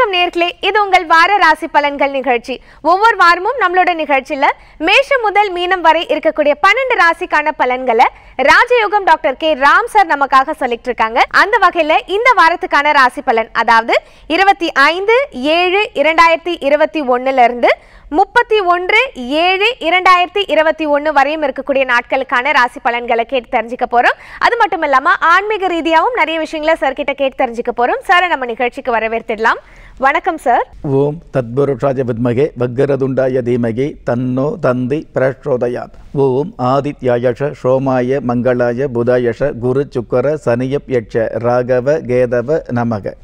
வணக்கம் நேர்களே இது உங்கள் வார ராசி பலன்கள் நிகழ்ச்சி ஒவ்வொரு வாரமும் நம்மளோட நிகழ்ச்சியில மேஷம் முதல் மீனம் வரை இருக்கக்கூடிய பன்னெண்டு ராசிக்கான பலன்களை ராஜயோகம் டாக்டர் கே ராம் சார் நமக்காக சொல்லிட்டு இருக்காங்க அந்த வகையில இந்த வாரத்துக்கான ராசி பலன் அதாவது இருபத்தி ஐந்து ஏழு இரண்டாயிரத்தி இருபத்தி ஒன்னுல இருந்து முப்பத்தி ஒன்று ஏழு இரண்டாயிரத்தி இருபத்தி ஒன்று வரையும் இருக்கக்கூடிய நாட்களுக்கான ராசி பலன்களை கேட்டு தெரிஞ்சுக்க போகிறோம் அது மட்டும் இல்லாமல் ஆன்மீக ரீதியாகவும் நிறைய விஷயங்களை சார் கிட்ட கேட்டு தெரிஞ்சுக்க போகிறோம் சார் நம்ம நிகழ்ச்சிக்கு வரவேற்றிடலாம் வணக்கம் சார் ஓம் தத்புருஷாஜ வித்மகே வக்கரதுண்டாய தீமகி தன்னோ தந்தி பிரஷோதயாத் ஓம் ஆதித்யாயஷ சோமாய மங்களாய புதாயஷ குரு சுக்கர சனியப் யட்ச ராகவ கேதவ நமக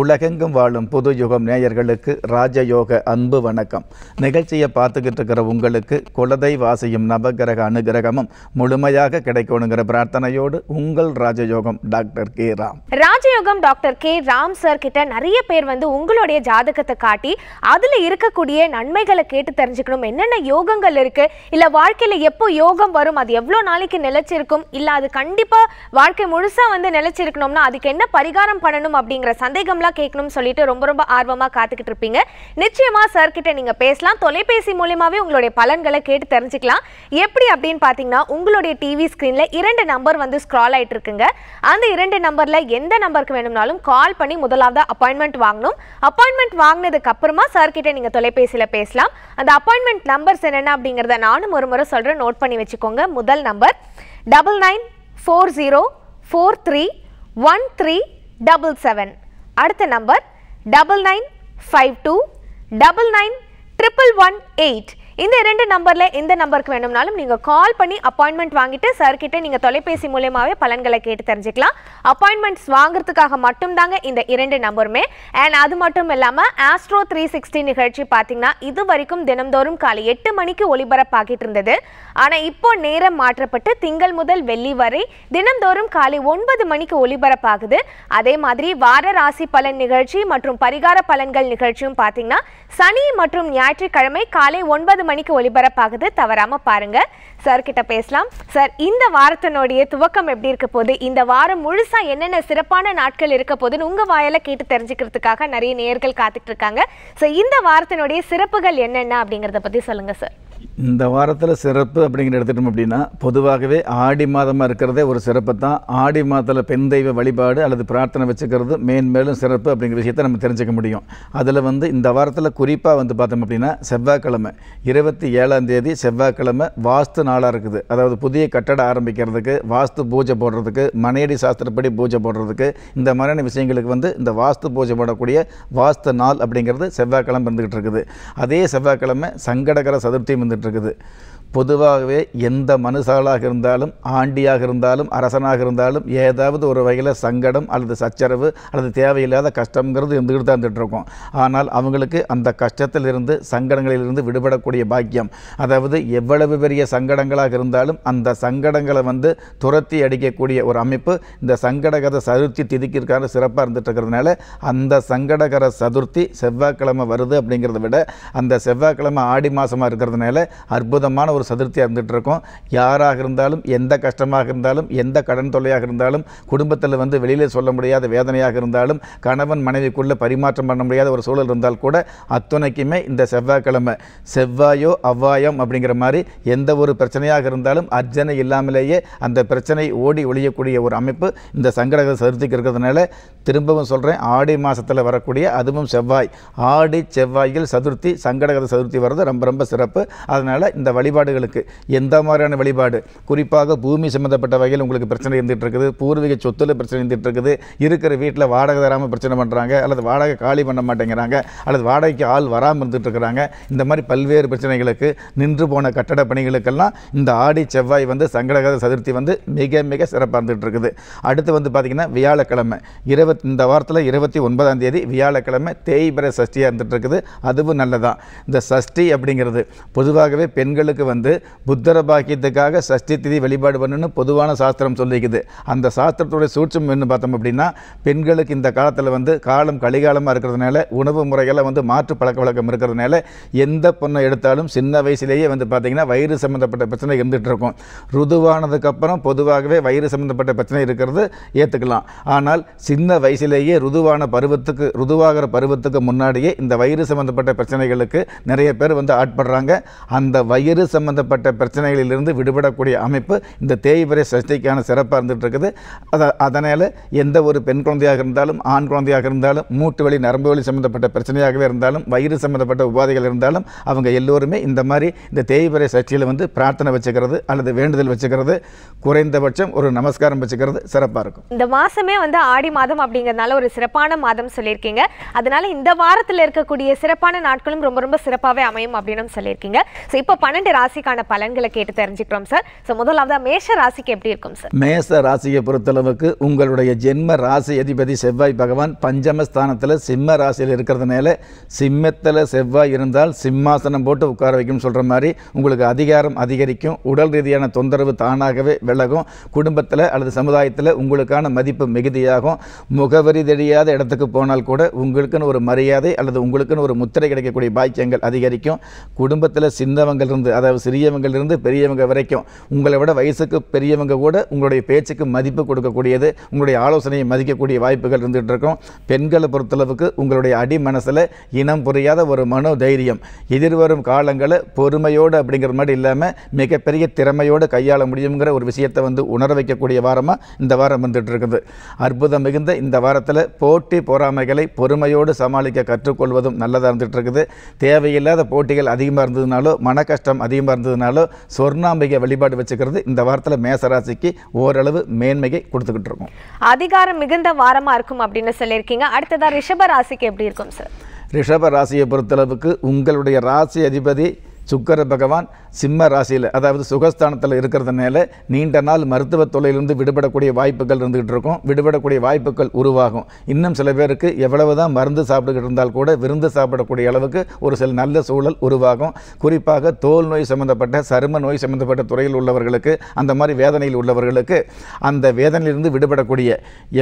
உலகெங்கும் வாழும் புது யுகம் நேயர்களுக்கு ராஜயோக அன்பு வணக்கம் நிகழ்ச்சியை பார்த்துக்கிட்டு இருக்கிற உங்களுக்கு குலதை வாசியும் நவகிரக அனுகிரகமும் முழுமையாக கிடைக்கணுங்கிற பிரார்த்தனையோடு உங்கள் ராஜயோகம் டாக்டர் கே ராம் ராஜயோகம் டாக்டர் கே ராம் சார் கிட்ட நிறைய பேர் வந்து உங்களுடைய ஜாதகத்தை காட்டி அதுல இருக்கக்கூடிய நன்மைகளை கேட்டு தெரிஞ்சுக்கணும் என்னென்ன யோகங்கள் இருக்கு இல்ல வாழ்க்கையில எப்போ யோகம் வரும் அது எவ்வளவு நாளைக்கு நிலைச்சிருக்கும் இல்ல அது கண்டிப்பா வாழ்க்கை முழுசா வந்து நிலைச்சிருக்கணும்னா அதுக்கு என்ன பரிகாரம் பண்ணணும் அப்படிங்கிற சந்தேகம் ஃபார்முலா கேட்கணும்னு சொல்லிட்டு ரொம்ப ரொம்ப ஆர்வமாக காத்துக்கிட்டு இருப்பீங்க நிச்சயமாக சார்கிட்ட நீங்கள் பேசலாம் தொலைபேசி மூலியமாகவே உங்களுடைய பலன்களை கேட்டு தெரிஞ்சுக்கலாம் எப்படி அப்படின்னு பார்த்தீங்கன்னா உங்களுடைய டிவி ஸ்க்ரீனில் இரண்டு நம்பர் வந்து ஸ்க்ரால் ஆகிட்டு இருக்குங்க அந்த இரண்டு நம்பரில் எந்த நம்பருக்கு வேணும்னாலும் கால் பண்ணி முதலாவது அப்பாயின்மெண்ட் வாங்கணும் அப்பாயின்மெண்ட் வாங்கினதுக்கு அப்புறமா சார்கிட்ட நீங்கள் தொலைபேசியில் பேசலாம் அந்த அப்பாயின்மெண்ட் நம்பர்ஸ் என்னென்ன அப்படிங்கிறத நானும் ஒரு முறை சொல்கிறேன் நோட் பண்ணி வச்சுக்கோங்க முதல் number double nine four zero four three one three double seven அடுத்த number double nine five two double nine triple one eight இந்த இரண்டு நம்பரில் எந்த நம்பருக்கு வேணும்னாலும் நீங்கள் கால் பண்ணி அப்பாயின்மெண்ட் வாங்கிட்டு கிட்ட நீங்கள் தொலைபேசி மூலயமாவே பலன்களை கேட்டு தெரிஞ்சுக்கலாம் அப்பாயின்மெண்ட்ஸ் வாங்குறதுக்காக மட்டும்தாங்க இந்த இரண்டு நம்பருமே அண்ட் அது மட்டும் இல்லாமல் ஆஸ்ட்ரோ த்ரீ சிக்ஸ்டி நிகழ்ச்சி பார்த்தீங்கன்னா இது வரைக்கும் தினம்தோறும் காலை எட்டு மணிக்கு ஒளிபரப்பாகிட்டு இருந்தது ஆனால் இப்போ நேரம் மாற்றப்பட்டு திங்கள் முதல் வெள்ளி வரை தினந்தோறும் காலை ஒன்பது மணிக்கு ஒளிபரப்பாகுது அதே மாதிரி வார ராசி பலன் நிகழ்ச்சி மற்றும் பரிகார பலன்கள் நிகழ்ச்சியும் பார்த்தீங்கன்னா சனி மற்றும் ஞாயிற்றுக்கிழமை காலை ஒன்பது ஒன்பது மணிக்கு ஒளிபரப்பாகுது பாருங்க சார் கிட்ட பேசலாம் சார் இந்த வாரத்தினுடைய துவக்கம் எப்படி இருக்க போது இந்த வாரம் முழுசா என்னென்ன சிறப்பான நாட்கள் இருக்க போதுன்னு உங்க வாயில கேட்டு தெரிஞ்சுக்கிறதுக்காக நிறைய நேர்கள் காத்துட்டு இருக்காங்க இந்த வாரத்தினுடைய சிறப்புகள் என்னென்ன அப்படிங்கறத பத்தி சொல்லுங்க சார் இந்த வாரத்தில் சிறப்பு அப்படிங்கிற எடுத்துட்டோம் அப்படின்னா பொதுவாகவே ஆடி மாதமாக இருக்கிறதே ஒரு சிறப்பு தான் ஆடி மாதத்தில் பெண் தெய்வ வழிபாடு அல்லது பிரார்த்தனை வச்சுக்கிறது மேன்மேலும் சிறப்பு அப்படிங்கிற விஷயத்தை நம்ம தெரிஞ்சுக்க முடியும் அதில் வந்து இந்த வாரத்தில் குறிப்பாக வந்து பார்த்தோம் அப்படின்னா செவ்வாய்க்கிழமை இருபத்தி ஏழாம் தேதி செவ்வாய்க்கிழமை வாஸ்து நாளாக இருக்குது அதாவது புதிய கட்டடம் ஆரம்பிக்கிறதுக்கு வாஸ்து பூஜை போடுறதுக்கு மனையடி சாஸ்திரப்படி பூஜை போடுறதுக்கு இந்த மாதிரியான விஷயங்களுக்கு வந்து இந்த வாஸ்து பூஜை போடக்கூடிய வாஸ்து நாள் அப்படிங்கிறது செவ்வாய்க்கிழமை இருந்துகிட்டு இருக்குது அதே செவ்வாய்க்கிழமை சங்கடகர சதுர்த்தியும் வந்துட்டு இருக்குது பொதுவாகவே எந்த மனுசாலாக இருந்தாலும் ஆண்டியாக இருந்தாலும் அரசனாக இருந்தாலும் ஏதாவது ஒரு வகையில் சங்கடம் அல்லது சச்சரவு அல்லது தேவையில்லாத கஷ்டங்கிறது இருந்துக்கிட்டு தான் இருந்துகிட்ருக்கோம் ஆனால் அவங்களுக்கு அந்த கஷ்டத்திலிருந்து சங்கடங்களிலிருந்து விடுபடக்கூடிய பாக்கியம் அதாவது எவ்வளவு பெரிய சங்கடங்களாக இருந்தாலும் அந்த சங்கடங்களை வந்து துரத்தி அடிக்கக்கூடிய ஒரு அமைப்பு இந்த சங்கடகர சதுர்த்தி திதிக்கிற்கான சிறப்பாக இருந்துகிட்டு இருக்கிறதுனால அந்த சங்கடகர சதுர்த்தி செவ்வாய்க்கிழமை வருது அப்படிங்கிறத விட அந்த செவ்வாய்க்கிழமை ஆடி மாதமாக இருக்கிறதுனால அற்புதமான ஒரு ஒரு சதுர்த்தியாக இருந்துகிட்டு இருக்கோம் யாராக இருந்தாலும் எந்த கஷ்டமாக இருந்தாலும் எந்த கடன் தொல்லையாக இருந்தாலும் குடும்பத்தில் வந்து வெளியில் சொல்ல முடியாத வேதனையாக இருந்தாலும் கணவன் மனைவிக்குள்ளே பரிமாற்றம் பண்ண முடியாத ஒரு சூழல் இருந்தால் கூட அத்துணைக்குமே இந்த செவ்வாய்க்கிழமை செவ்வாயோ அவ்வாயம் அப்படிங்கிற மாதிரி எந்த ஒரு பிரச்சனையாக இருந்தாலும் அர்ஜனை இல்லாமலேயே அந்த பிரச்சனை ஓடி ஒழியக்கூடிய ஒரு அமைப்பு இந்த சங்கடக சதுர்த்திக்கு இருக்கிறதுனால திரும்பவும் சொல்கிறேன் ஆடி மாதத்தில் வரக்கூடிய அதுவும் செவ்வாய் ஆடி செவ்வாயில் சதுர்த்தி சங்கடகத சதுர்த்தி வர்றது ரொம்ப ரொம்ப சிறப்பு அதனால் இந்த வழிபாடு வழிபாடுகளுக்கு எந்த மாதிரியான வழிபாடு குறிப்பாக பூமி சம்மந்தப்பட்ட வகையில் உங்களுக்கு பிரச்சனை இருந்துகிட்டு இருக்குது பூர்வீக சொத்தில் பிரச்சனை இருந்துகிட்டு இருக்குது இருக்கிற வீட்டில் வாடகை தராமல் பிரச்சனை பண்ணுறாங்க அல்லது வாடகை காலி பண்ண மாட்டேங்கிறாங்க அல்லது வாடகைக்கு ஆள் வராமல் இருந்துகிட்டு இருக்கிறாங்க இந்த மாதிரி பல்வேறு பிரச்சனைகளுக்கு நின்று போன கட்டட பணிகளுக்கெல்லாம் இந்த ஆடி செவ்வாய் வந்து சங்கடகர சதுர்த்தி வந்து மிக மிக சிறப்பாக இருந்துகிட்டு இருக்குது அடுத்து வந்து பார்த்திங்கன்னா வியாழக்கிழமை இருபத் இந்த வாரத்தில் இருபத்தி ஒன்பதாம் தேதி வியாழக்கிழமை தேய்பிர சஷ்டியாக இருந்துகிட்டு இருக்குது அதுவும் நல்லதான் இந்த சஷ்டி அப்படிங்கிறது பொதுவாகவே பெண்களுக்கு வந்து வந்து புத்தர பாக்கியத்துக்காக சஷ்டி திதி வழிபாடு பண்ணணும்னு பொதுவான சாஸ்திரம் சொல்லிக்குது அந்த சாஸ்திரத்துடைய சூட்சம் என்ன பார்த்தோம் அப்படின்னா பெண்களுக்கு இந்த காலத்தில் வந்து காலம் கலிகாலமாக இருக்கிறதுனால உணவு முறைகளை வந்து மாற்று பழக்க வழக்கம் இருக்கிறதுனால எந்த பொண்ணை எடுத்தாலும் சின்ன வயசுலேயே வந்து பார்த்திங்கன்னா வயிறு சம்மந்தப்பட்ட பிரச்சனை இருந்துகிட்டு இருக்கும் ருதுவானதுக்கப்புறம் பொதுவாகவே வயிறு சம்மந்தப்பட்ட பிரச்சனை இருக்கிறது ஏற்றுக்கலாம் ஆனால் சின்ன வயசுலேயே ருதுவான பருவத்துக்கு ருதுவாகிற பருவத்துக்கு முன்னாடியே இந்த வயிறு சம்மந்தப்பட்ட பிரச்சனைகளுக்கு நிறைய பேர் வந்து ஆட்படுறாங்க அந்த வயிறு சம்மந்த பிரச்சனைகளில் பிரச்சனைகளிலிருந்து விடுபடக்கூடிய அமைப்பு இந்த தேய்பிறை சஷ்டிக்கான சிறப்பாக இருந்துட்டு இருக்குது அதை அதனால் எந்த ஒரு பெண் குழந்தையாக இருந்தாலும் ஆண் குழந்தையாக இருந்தாலும் மூட்டு வழி நரம்பு வழி சம்மந்தப்பட்ட பிரச்சனையாகவே இருந்தாலும் வயிறு சம்மந்தப்பட்ட உபாதைகள் இருந்தாலும் அவங்க எல்லோருமே இந்த மாதிரி இந்த தேய்பிறை சஷ்டியில் வந்து பிரார்த்தனை வச்சுக்கிறது அல்லது வேண்டுதல் வச்சுக்கிறது குறைந்தபட்சம் ஒரு நமஸ்காரம் வச்சுக்கிறது சிறப்பாக இருக்கும் இந்த மாதமே வந்து ஆடி மாதம் அப்படிங்கிறதுனால ஒரு சிறப்பான மாதம் சொல்லியிருக்கீங்க அதனால இந்த வாரத்தில் இருக்கக்கூடிய சிறப்பான நாட்களும் ரொம்ப ரொம்ப சிறப்பாகவே அமையும் அப்படின்னு சொல்லியிருக்கீங்க ஸோ இப்போ பன்னெண்டு ராசி ராசிக்கான பலன்களை கேட்டு தெரிஞ்சுக்கிறோம் சார் ஸோ முதலாவது மேஷ ராசிக்கு எப்படி இருக்கும் சார் மேஷ ராசியை பொறுத்தளவுக்கு உங்களுடைய ஜென்ம ராசி அதிபதி செவ்வாய் பகவான் பஞ்சமஸ்தானத்தில் சிம்ம ராசியில் இருக்கிறதுனால சிம்மத்தில் செவ்வாய் இருந்தால் சிம்மாசனம் போட்டு உட்கார வைக்கும் சொல்கிற மாதிரி உங்களுக்கு அதிகாரம் அதிகரிக்கும் உடல் ரீதியான தொந்தரவு தானாகவே விலகும் குடும்பத்தில் அல்லது சமுதாயத்தில் உங்களுக்கான மதிப்பு மிகுதியாகும் முகவரி தெரியாத இடத்துக்கு போனால் கூட உங்களுக்குன்னு ஒரு மரியாதை அல்லது உங்களுக்குன்னு ஒரு முத்திரை கிடைக்கக்கூடிய பாக்கியங்கள் அதிகரிக்கும் குடும்பத்தில் சின்னவங்கள் இருந்து அதாவது சிறியவங்களிலிருந்து பெரியவங்க வரைக்கும் உங்களை விட வயசுக்கு பெரியவங்க கூட உங்களுடைய பேச்சுக்கு மதிப்பு கொடுக்கக்கூடியது உங்களுடைய ஆலோசனையை மதிக்கக்கூடிய வாய்ப்புகள் இருந்துகிட்டு இருக்கும் பெண்களை பொறுத்தளவுக்கு உங்களுடைய அடி மனசில் இனம் புரியாத ஒரு மனோ தைரியம் எதிர்வரும் காலங்களை பொறுமையோடு அப்படிங்கிற மாதிரி இல்லாமல் மிகப்பெரிய திறமையோடு கையாள முடியுங்கிற ஒரு விஷயத்தை வந்து உணர வைக்கக்கூடிய வாரமாக இந்த வாரம் வந்துட்டு இருக்குது அற்புதம் மிகுந்த இந்த வாரத்தில் போட்டி பொறாமைகளை பொறுமையோடு சமாளிக்க கற்றுக்கொள்வதும் நல்லதாக இருந்துகிட்டு இருக்குது தேவையில்லாத போட்டிகள் அதிகமாக இருந்ததுனாலும் மன கஷ்டம் அதிகமாக சார்பாக இருந்ததுனால சொர்ணாம்பிகை வழிபாடு வச்சுக்கிறது இந்த வாரத்தில் மேசராசிக்கு ஓரளவு மேன்மையை கொடுத்துக்கிட்டு இருக்கும் அதிகாரம் மிகுந்த வாரமாக இருக்கும் அப்படின்னு சொல்லியிருக்கீங்க அடுத்ததாக ரிஷப ராசிக்கு எப்படி இருக்கும் சார் ரிஷப ராசியை பொறுத்தளவுக்கு உங்களுடைய ராசி அதிபதி சுக்கர பகவான் சிம்ம ராசியில் அதாவது சுகஸ்தானத்தில் இருக்கிறதுனால நீண்ட நாள் மருத்துவ தொலையிலிருந்து விடுபடக்கூடிய வாய்ப்புகள் இருந்துகிட்டு இருக்கும் விடுபடக்கூடிய வாய்ப்புகள் உருவாகும் இன்னும் சில பேருக்கு எவ்வளவு தான் மருந்து சாப்பிட்டுக்கிட்டு இருந்தால் கூட விருந்து சாப்பிடக்கூடிய அளவுக்கு ஒரு சில நல்ல சூழல் உருவாகும் குறிப்பாக தோல் நோய் சம்மந்தப்பட்ட சரும நோய் சம்மந்தப்பட்ட துறையில் உள்ளவர்களுக்கு அந்த மாதிரி வேதனையில் உள்ளவர்களுக்கு அந்த வேதனையிலிருந்து விடுபடக்கூடிய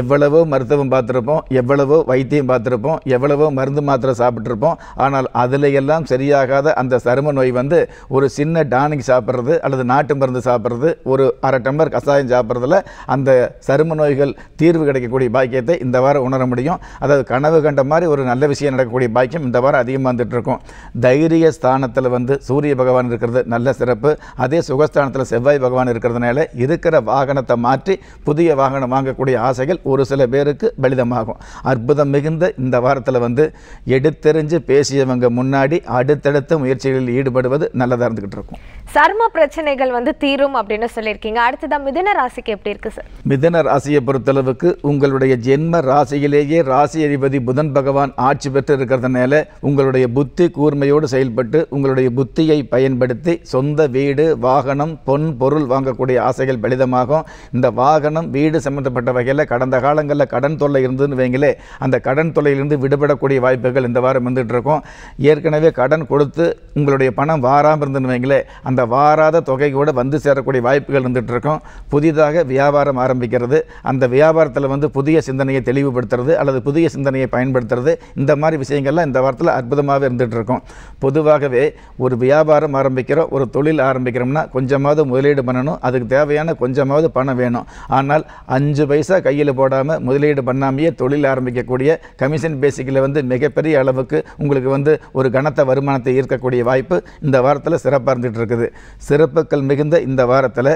எவ்வளவோ மருத்துவம் பார்த்துருப்போம் எவ்வளவோ வைத்தியம் பார்த்துருப்போம் எவ்வளவோ மருந்து மாத்திரை சாப்பிட்ருப்போம் ஆனால் அதில் எல்லாம் சரியாகாத அந்த சரும நோய் வந்து ஒரு சின்ன என்ன டானிக் சாப்பிட்றது அல்லது நாட்டு மருந்து சாப்பிட்றது ஒரு அரை டம்ளர் கஷாயம் சாப்பிட்றதுல அந்த சரும நோய்கள் தீர்வு கிடைக்கக்கூடிய பாக்கியத்தை இந்த வாரம் உணர முடியும் அதாவது கனவு கண்ட மாதிரி ஒரு நல்ல விஷயம் நடக்கக்கூடிய பாக்கியம் இந்த வாரம் அதிகமாக வந்துட்டுருக்கும் தைரிய ஸ்தானத்தில் வந்து சூரிய பகவான் இருக்கிறது நல்ல சிறப்பு அதே சுகஸ்தானத்தில் செவ்வாய் பகவான் இருக்கிறதுனால இருக்கிற வாகனத்தை மாற்றி புதிய வாகனம் வாங்கக்கூடிய ஆசைகள் ஒரு சில பேருக்கு பலிதமாகும் அற்புதம் மிகுந்த இந்த வாரத்தில் வந்து எடுத்தெறிஞ்சு பேசியவங்க முன்னாடி அடுத்தடுத்த முயற்சிகளில் ஈடுபடுவது நல்லதாக இருந்துக்கிட்டு இருக்கும் சர்ம பிரச்சனைகள் வந்து தீரும் அப்படின்னு சொல்லியிருக்கீங்க அடுத்ததான் மிதன ராசிக்கு எப்படி இருக்கு சார் மிதன ராசியை பொறுத்தளவுக்கு உங்களுடைய ஜென்ம ராசியிலேயே ராசி அதிபதி புதன் பகவான் ஆட்சி பெற்று இருக்கிறதுனால உங்களுடைய புத்தி கூர்மையோடு செயல்பட்டு உங்களுடைய புத்தியை பயன்படுத்தி சொந்த வீடு வாகனம் பொன் பொருள் வாங்கக்கூடிய ஆசைகள் பலிதமாகும் இந்த வாகனம் வீடு சம்பந்தப்பட்ட வகையில் கடந்த காலங்களில் கடன் தொல்லை இருந்துன்னு வைங்களே அந்த கடன் தொல்லையிலிருந்து விடுபடக்கூடிய வாய்ப்புகள் இந்த வாரம் வந்துட்டு இருக்கும் ஏற்கனவே கடன் கொடுத்து உங்களுடைய பணம் வாராமல் இருந்துன்னு வைங்களே அந்த வாராத தொகை கூட வந்து சேரக்கூடிய வாய்ப்புகள் இருந்துகிட்டு இருக்கும் புதிதாக வியாபாரம் ஆரம்பிக்கிறது அந்த வியாபாரத்தில் வந்து புதிய சிந்தனையை தெளிவுபடுத்துறது அல்லது புதிய சிந்தனையை பயன்படுத்துறது இந்த மாதிரி விஷயங்கள்லாம் இந்த வாரத்தில் அற்புதமாக இருந்துகிட்டு இருக்கும் பொதுவாகவே ஒரு வியாபாரம் ஆரம்பிக்கிறோம் ஒரு தொழில் ஆரம்பிக்கிறோம்னா கொஞ்சமாவது முதலீடு பண்ணணும் அதுக்கு தேவையான கொஞ்சமாவது பணம் வேணும் ஆனால் அஞ்சு பைசா கையில் போடாமல் முதலீடு பண்ணாமையே தொழில் ஆரம்பிக்கக்கூடிய கமிஷன் பேசிக்கில் வந்து மிகப்பெரிய அளவுக்கு உங்களுக்கு வந்து ஒரு கனத்த வருமானத்தை ஈர்க்கக்கூடிய வாய்ப்பு இந்த வாரத்தில் சிறப்பாக இருந்துகிட்டு நடந்துகிட்டு இருக்குது சிறப்புகள் மிகுந்த இந்த வாரத்தில்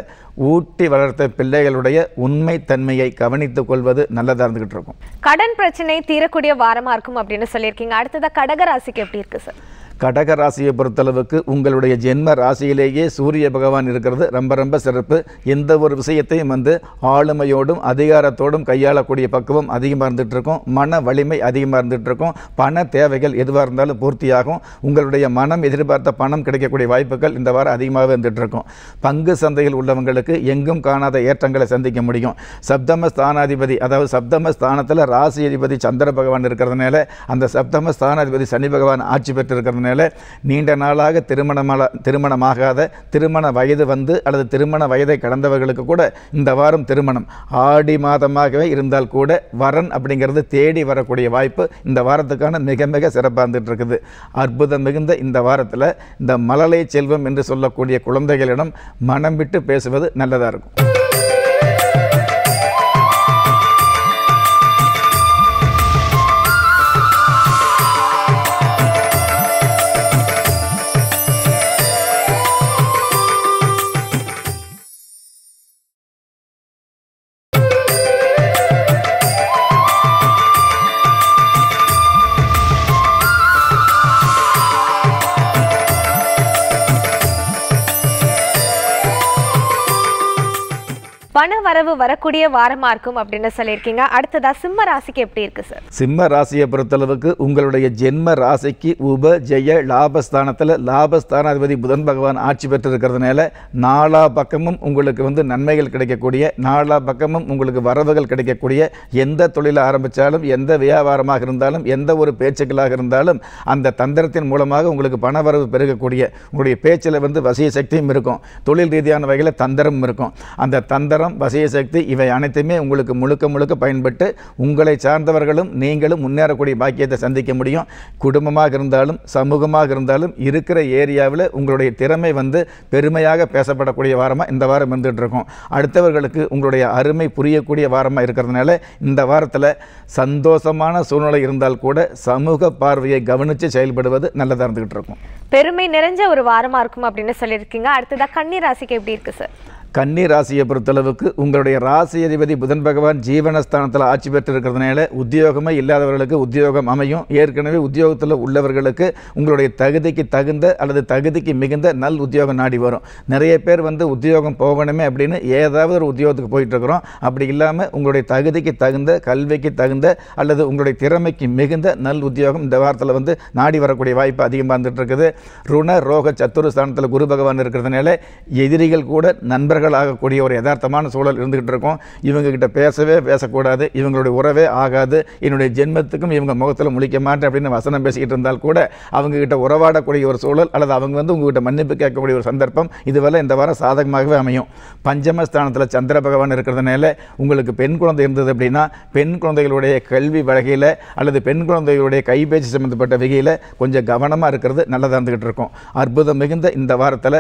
ஊட்டி வளர்த்த பிள்ளைகளுடைய உண்மை தன்மையை கவனித்துக் கொள்வது நல்லதாக இருந்துகிட்டு இருக்கும் கடன் பிரச்சனை தீரக்கூடிய வாரமாக இருக்கும் அப்படின்னு சொல்லியிருக்கீங்க அடுத்ததாக கடகராசிக்கு எப்படி இருக்கு சார் கடக ராசியை பொறுத்தளவுக்கு உங்களுடைய ஜென்ம ராசியிலேயே சூரிய பகவான் இருக்கிறது ரொம்ப ரொம்ப சிறப்பு எந்த ஒரு விஷயத்தையும் வந்து ஆளுமையோடும் அதிகாரத்தோடும் கையாளக்கூடிய பக்குவம் அதிகமாக இருந்துகிட்டு இருக்கும் மன வலிமை அதிகமாக இருந்துகிட்டு இருக்கும் பண தேவைகள் எதுவாக இருந்தாலும் பூர்த்தியாகும் உங்களுடைய மனம் எதிர்பார்த்த பணம் கிடைக்கக்கூடிய வாய்ப்புகள் இந்த வாரம் அதிகமாகவே இருந்துகிட்டு இருக்கும் பங்கு சந்தையில் உள்ளவங்களுக்கு எங்கும் காணாத ஏற்றங்களை சந்திக்க முடியும் சப்தம ஸ்தானாதிபதி அதாவது சப்தம ஸ்தானத்தில் ராசி அதிபதி சந்திர பகவான் இருக்கிறதுனால அந்த சப்தம ஸ்தானாதிபதி சனி பகவான் ஆட்சி பெற்று இருக்கிறதுனால சூழ்நிலை நீண்ட நாளாக திருமணமாக திருமணமாகாத திருமண வயது வந்து அல்லது திருமண வயதை கடந்தவர்களுக்கு கூட இந்த வாரம் திருமணம் ஆடி மாதமாகவே இருந்தால் கூட வரன் அப்படிங்கிறது தேடி வரக்கூடிய வாய்ப்பு இந்த வாரத்துக்கான மிக மிக சிறப்பாக இருந்துட்டு இருக்குது அற்புதம் மிகுந்த இந்த வாரத்தில் இந்த மலலை செல்வம் என்று சொல்லக்கூடிய குழந்தைகளிடம் மனம் விட்டு பேசுவது நல்லதாக இருக்கும் பண வரவு வரக்கூடிய வாரமாக இருக்கும் அப்படின்னு சொல்லியிருக்கீங்க அடுத்ததா சிம்ம ராசிக்கு எப்படி இருக்கு சார் சிம்ம ராசியை பொறுத்தளவுக்கு உங்களுடைய ஜென்ம ராசிக்கு உப ஜெய லாபஸ்தானத்தில் லாபஸ்தானாதிபதி புதன் பகவான் ஆட்சி பெற்றிருக்கிறதுனால நாலா பக்கமும் உங்களுக்கு வந்து நன்மைகள் கிடைக்கக்கூடிய நாலா பக்கமும் உங்களுக்கு வரவுகள் கிடைக்கக்கூடிய எந்த தொழிலை ஆரம்பித்தாலும் எந்த வியாபாரமாக இருந்தாலும் எந்த ஒரு பேச்சுக்களாக இருந்தாலும் அந்த தந்திரத்தின் மூலமாக உங்களுக்கு பண வரவு பெருகக்கூடிய உங்களுடைய பேச்சில் வந்து வசிய சக்தியும் இருக்கும் தொழில் ரீதியான வகையில் தந்திரமும் இருக்கும் அந்த தந்திரம் வசிய சக்தி இவை அனைத்துமே உங்களுக்கு முழுக்க முழுக்க பயன்பட்டு உங்களை சார்ந்தவர்களும் நீங்களும் முன்னேறக்கூடிய பாக்கியத்தை சந்திக்க முடியும் குடும்பமாக இருந்தாலும் சமூகமாக இருந்தாலும் இருக்கிற ஏரியாவில் உங்களுடைய திறமை வந்து பெருமையாக பேசப்படக்கூடிய வாரமாக இந்த வாரம் இருந்துகிட்ருக்கும் அடுத்தவர்களுக்கு உங்களுடைய அருமை புரியக்கூடிய வாரமாக இருக்கிறதுனால இந்த வாரத்தில் சந்தோஷமான சூழ்நிலை இருந்தால் கூட சமூக பார்வையை கவனித்து செயல்படுவது நல்லதாக இருந்துகிட்டு இருக்கும் பெருமை நிறைஞ்ச ஒரு வாரமாக இருக்கும் அப்படின்னு சொல்லியிருக்கீங்க அடுத்ததாக கண்ணீர் ராசிக்கு எப்படி இருக்குது சார் கன்னி ராசியை பொறுத்தளவுக்கு உங்களுடைய ராசி அதிபதி புதன் பகவான் ஜீவனஸ்தானத்தில் ஆட்சி பெற்றிருக்கிறதுனால உத்தியோகமே இல்லாதவர்களுக்கு உத்தியோகம் அமையும் ஏற்கனவே உத்தியோகத்தில் உள்ளவர்களுக்கு உங்களுடைய தகுதிக்கு தகுந்த அல்லது தகுதிக்கு மிகுந்த நல் உத்தியோகம் நாடி வரும் நிறைய பேர் வந்து உத்தியோகம் போகணுமே அப்படின்னு ஏதாவது ஒரு உத்தியோகத்துக்கு போயிட்டுருக்குறோம் அப்படி இல்லாமல் உங்களுடைய தகுதிக்கு தகுந்த கல்விக்கு தகுந்த அல்லது உங்களுடைய திறமைக்கு மிகுந்த நல் உத்தியோகம் இந்த வாரத்தில் வந்து நாடி வரக்கூடிய வாய்ப்பு அதிகமாக இருந்துகிட்டு இருக்குது ருண ரோக சத்துரு ஸ்தானத்தில் குரு பகவான் இருக்கிறதுனால எதிரிகள் கூட நண்பர்கள் நண்பர்கள் ஆகக்கூடிய ஒரு யதார்த்தமான சூழல் இருந்துகிட்டு இருக்கும் இவங்ககிட்ட பேசவே பேசக்கூடாது இவங்களுடைய உறவே ஆகாது என்னுடைய ஜென்மத்துக்கும் இவங்க முகத்தில் முழிக்க மாட்டேன் அப்படின்னு வசனம் பேசிக்கிட்டு இருந்தால் கூட அவங்ககிட்ட உறவாடக்கூடிய ஒரு சூழல் அல்லது அவங்க வந்து உங்ககிட்ட மன்னிப்பு கேட்கக்கூடிய ஒரு சந்தர்ப்பம் இதுவரை இந்த வாரம் சாதகமாகவே அமையும் பஞ்சமஸ்தானத்தில் சந்திர பகவான் இருக்கிறதுனால உங்களுக்கு பெண் குழந்தை இருந்தது அப்படின்னா பெண் குழந்தைகளுடைய கல்வி வகையில் அல்லது பெண் குழந்தைகளுடைய கைபேச்சு சம்மந்தப்பட்ட வகையில் கொஞ்சம் கவனமாக இருக்கிறது நல்லதாக இருந்துகிட்டு இருக்கும் அற்புதம் மிகுந்த இந்த வாரத்தில்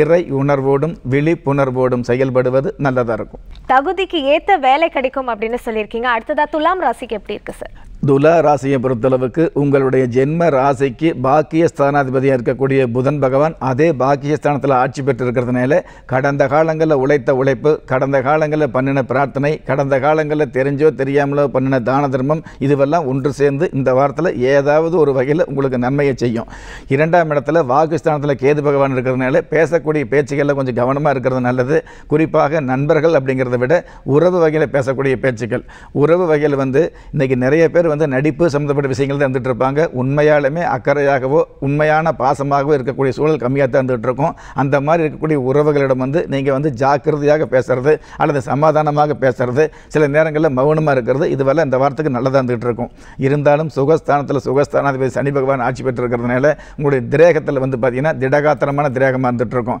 இறை உணர்வோடும் விழிப்புணர்வோடும் துணிவோடும் செயல்படுவது நல்லதா இருக்கும் தகுதிக்கு ஏத்த வேலை கிடைக்கும் அப்படின்னு சொல்லியிருக்கீங்க அடுத்ததா துலாம் ராசிக்கு எப்படி இருக்கு சார் துலா ராசியை பொறுத்தளவுக்கு உங்களுடைய ஜென்ம ராசிக்கு பாக்கிய ஸ்தானாதிபதியாக இருக்கக்கூடிய புதன் பகவான் அதே பாக்கிய ஸ்தானத்தில் ஆட்சி பெற்று இருக்கிறதுனால கடந்த காலங்களில் உழைத்த உழைப்பு கடந்த காலங்களில் பண்ணின பிரார்த்தனை கடந்த காலங்களில் தெரிஞ்சோ தெரியாமலோ பண்ணின தான தர்மம் இதுவெல்லாம் ஒன்று சேர்ந்து இந்த வாரத்தில் ஏதாவது ஒரு வகையில் உங்களுக்கு நன்மையை செய்யும் இரண்டாம் இடத்துல வாக்கு ஸ்தானத்தில் கேது பகவான் இருக்கிறதுனால பேசக்கூடிய பேச்சுக்களில் கொஞ்சம் கவனமாக இருக்கிறது நல்லது குறிப்பாக நண்பர்கள் அப்படிங்கிறத விட உறவு வகையில் பேசக்கூடிய பேச்சுக்கள் உறவு வகையில் வந்து இன்றைக்கி நிறைய பேர் வந்து நடிப்பு சம்மந்தப்பட்ட விஷயங்கள் தான் இருந்துகிட்டு இருப்பாங்க உண்மையாலுமே அக்கறையாகவோ உண்மையான பாசமாகவோ இருக்கக்கூடிய சூழல் கம்மியாக தான் இருந்துகிட்ருக்கும் அந்த மாதிரி இருக்கக்கூடிய உறவுகளிடம் வந்து நீங்கள் வந்து ஜாக்கிரதையாக பேசுகிறது அல்லது சமாதானமாக பேசுகிறது சில நேரங்களில் மௌனமாக இருக்கிறது இதுவெல்லாம் இந்த வாரத்துக்கு நல்லதாக இருந்துகிட்டு இருக்கும் இருந்தாலும் சுகஸ்தானத்தில் சுகஸ்தானாதிபதி சனி பகவான் ஆட்சி பெற்றிருக்கிறதுனால உங்களுடைய திரேகத்தில் வந்து பார்த்திங்கன்னா திடகாத்திரமான திரேகமாக இருந்துகிட்டு இருக்கும்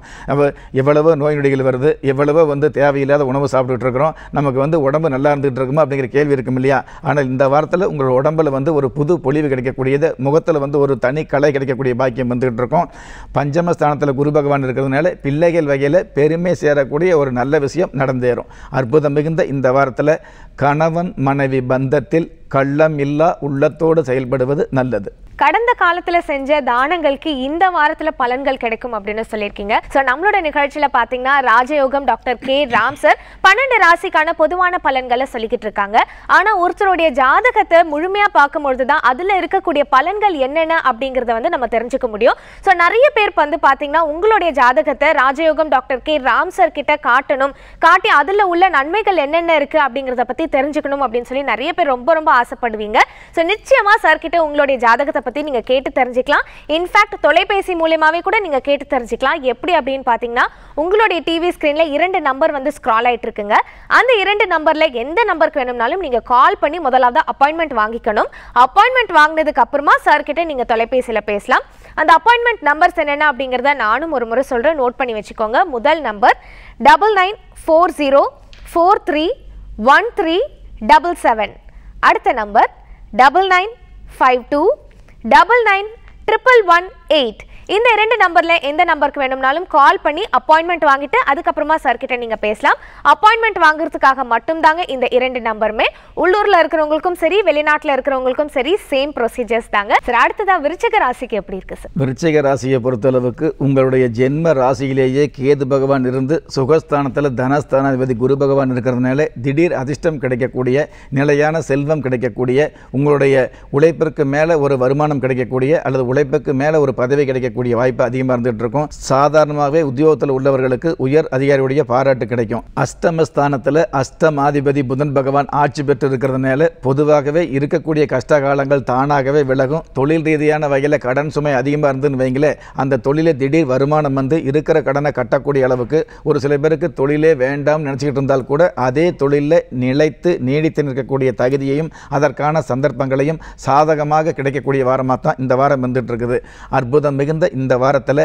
எவ்வளவோ நோய் நொடிகள் வருது எவ்வளவோ வந்து தேவையில்லாத உணவு சாப்பிட்டுட்டு இருக்கிறோம் நமக்கு வந்து உடம்பு நல்லா இருந்துகிட்டு இருக்குமா அப்படிங்கிற கேள்வி இருக்கும் இல்லையா ஆனால் இந்த வாரத்தில் உங்கள் உங்களோட உடம்பில் வந்து ஒரு புது பொலிவு கிடைக்கக்கூடியது முகத்தில் வந்து ஒரு தனி கலை கிடைக்கக்கூடிய பாக்கியம் வந்துகிட்டு இருக்கோம் பஞ்சம ஸ்தானத்தில் குரு பகவான் இருக்கிறதுனால பிள்ளைகள் வகையில் பெருமை சேரக்கூடிய ஒரு நல்ல விஷயம் நடந்தேறும் அற்புதம் மிகுந்த இந்த வாரத்தில் கணவன் மனைவி பந்தத்தில் கள்ளம் இல்லா உள்ளத்தோடு செயல்படுவது நல்லது கடந்த காலத்துல செஞ்ச தானங்களுக்கு இந்த வாரத்துல பலன்கள் கிடைக்கும் அப்படின்னு சொல்லியிருக்கீங்க ஸோ நம்மளோட நிகழ்ச்சியில பாத்தீங்கன்னா ராஜயோகம் டாக்டர் கே ராம் சார் பன்னெண்டு ராசிக்கான பொதுவான பலன்களை சொல்லிக்கிட்டு இருக்காங்க ஆனா ஒருத்தருடைய ஜாதகத்தை முழுமையா பார்க்கும்பொழுதுதான் தான் அதுல இருக்கக்கூடிய பலன்கள் என்னென்ன அப்படிங்கறத வந்து நம்ம தெரிஞ்சுக்க முடியும் ஸோ நிறைய பேர் வந்து பாத்தீங்கன்னா உங்களுடைய ஜாதகத்தை ராஜயோகம் டாக்டர் கே ராம் சார் கிட்ட காட்டணும் காட்டி அதுல உள்ள நன்மைகள் என்னென்ன இருக்கு அப்படிங்கறத பத்தி பத்தி தெரிஞ்சுக்கணும் அப்படின்னு சொல்லி நிறைய பேர் ரொம்ப ரொம்ப ஆசைப்படுவீங்க ஸோ நிச்சயமா சார்கிட்ட உங்களுடைய ஜாதகத்தை பற்றி நீங்க கேட்டு தெரிஞ்சுக்கலாம் இன்ஃபேக்ட் தொலைபேசி மூலியமாகவே கூட நீங்க கேட்டு தெரிஞ்சுக்கலாம் எப்படி அப்படின்னு பார்த்தீங்கன்னா உங்களுடைய டிவி ஸ்க்ரீனில் இரண்டு நம்பர் வந்து ஸ்க்ரால் ஆயிட்டு இருக்குங்க அந்த இரண்டு நம்பர்ல எந்த நம்பருக்கு வேணும்னாலும் நீங்கள் கால் பண்ணி முதலாவது அப்பாயின்மெண்ட் வாங்கிக்கணும் அப்பாயின்மெண்ட் வாங்கினதுக்கு அப்புறமா சார்கிட்ட நீங்கள் தொலைபேசியில் பேசலாம் அந்த அப்பாயின்மெண்ட் நம்பர்ஸ் என்னென்ன அப்படிங்கிறத நானும் ஒரு முறை சொல்கிறேன் நோட் பண்ணி வச்சுக்கோங்க முதல் number double nine four zero four three one three double seven. Add the number double nine five two double nine triple one eight. இந்த இரண்டு நம்பரில் எந்த நம்பருக்கு வேணும்னாலும் கால் பண்ணி அப்பாயின்மெண்ட் வாங்கிட்டு அதுக்கப்புறமா சார்கிட்ட நீங்கள் பேசலாம் அப்பாயின்மெண்ட் வாங்குறதுக்காக மட்டும்தாங்க இந்த இரண்டு நம்பருமே உள்ளூரில் இருக்கிறவங்களுக்கும் சரி வெளிநாட்டில் இருக்கிறவங்களுக்கும் சரி சேம் ப்ரொசீஜர்ஸ் தாங்க சார் அடுத்ததாக விருச்சக ராசிக்கு எப்படி இருக்குது சார் விருச்சக ராசியை பொறுத்தளவுக்கு உங்களுடைய ஜென்ம ராசியிலேயே கேது பகவான் இருந்து சுகஸ்தானத்துல தனஸ்தானாதிபதி குரு பகவான் இருக்கிறதுனால திடீர் அதிர்ஷ்டம் கிடைக்கக்கூடிய நிலையான செல்வம் கிடைக்கக்கூடிய உங்களுடைய உழைப்பிற்கு மேலே ஒரு வருமானம் கிடைக்கக்கூடிய அல்லது உழைப்புக்கு மேலே ஒரு பதவி கிடைக்க கிடைக்கக்கூடிய வாய்ப்பு அதிகமாக இருந்துகிட்டு இருக்கும் சாதாரணமாகவே உத்தியோகத்தில் உள்ளவர்களுக்கு உயர் அதிகாரியுடைய பாராட்டு கிடைக்கும் அஸ்தமஸ்தானத்தில் அஸ்தமாதிபதி புதன் பகவான் ஆட்சி பெற்று இருக்கிறதுனால பொதுவாகவே இருக்கக்கூடிய கஷ்ட காலங்கள் தானாகவே விலகும் தொழில் ரீதியான வகையில் கடன் சுமை அதிகமாக இருந்துன்னு வைங்களேன் அந்த தொழிலை திடீர் வருமானம் வந்து இருக்கிற கடனை கட்டக்கூடிய அளவுக்கு ஒரு சில பேருக்கு தொழிலே வேண்டாம் நினச்சிக்கிட்டு இருந்தால் கூட அதே தொழிலில் நிலைத்து நீடித்து நிற்கக்கூடிய தகுதியையும் அதற்கான சந்தர்ப்பங்களையும் சாதகமாக கிடைக்கக்கூடிய வாரமாக தான் இந்த வாரம் வந்துட்டு இருக்குது அற்புதம் மிகுந்த இந்த வாரத்தில்